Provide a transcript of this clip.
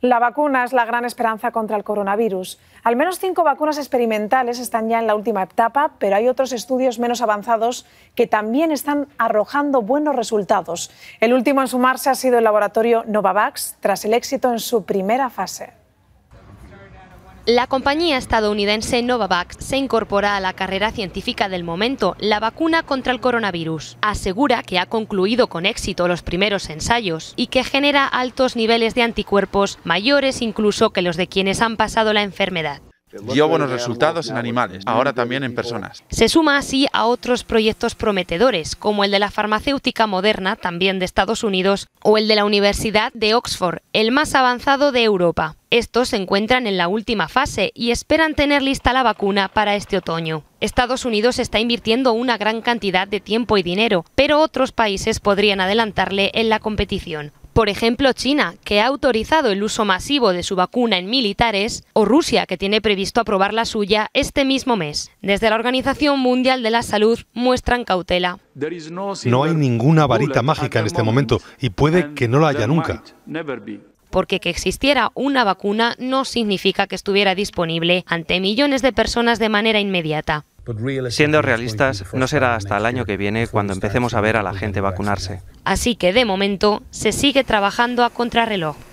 La vacuna es la gran esperanza contra el coronavirus. Al menos cinco vacunas experimentales están ya en la última etapa, pero hay otros estudios menos avanzados que también están arrojando buenos resultados. El último en sumarse ha sido el laboratorio Novavax, tras el éxito en su primera fase. La compañía estadounidense Novavax se incorpora a la carrera científica del momento, la vacuna contra el coronavirus. Asegura que ha concluido con éxito los primeros ensayos y que genera altos niveles de anticuerpos, mayores incluso que los de quienes han pasado la enfermedad. Dio buenos resultados en animales, ahora también en personas. Se suma así a otros proyectos prometedores, como el de la farmacéutica moderna, también de Estados Unidos, o el de la Universidad de Oxford, el más avanzado de Europa. Estos se encuentran en la última fase y esperan tener lista la vacuna para este otoño. Estados Unidos está invirtiendo una gran cantidad de tiempo y dinero, pero otros países podrían adelantarle en la competición. Por ejemplo, China, que ha autorizado el uso masivo de su vacuna en militares, o Rusia, que tiene previsto aprobar la suya este mismo mes. Desde la Organización Mundial de la Salud muestran cautela. No hay ninguna varita mágica en este momento y puede que no la haya nunca porque que existiera una vacuna no significa que estuviera disponible ante millones de personas de manera inmediata. Siendo realistas, no será hasta el año que viene cuando empecemos a ver a la gente vacunarse. Así que, de momento, se sigue trabajando a contrarreloj.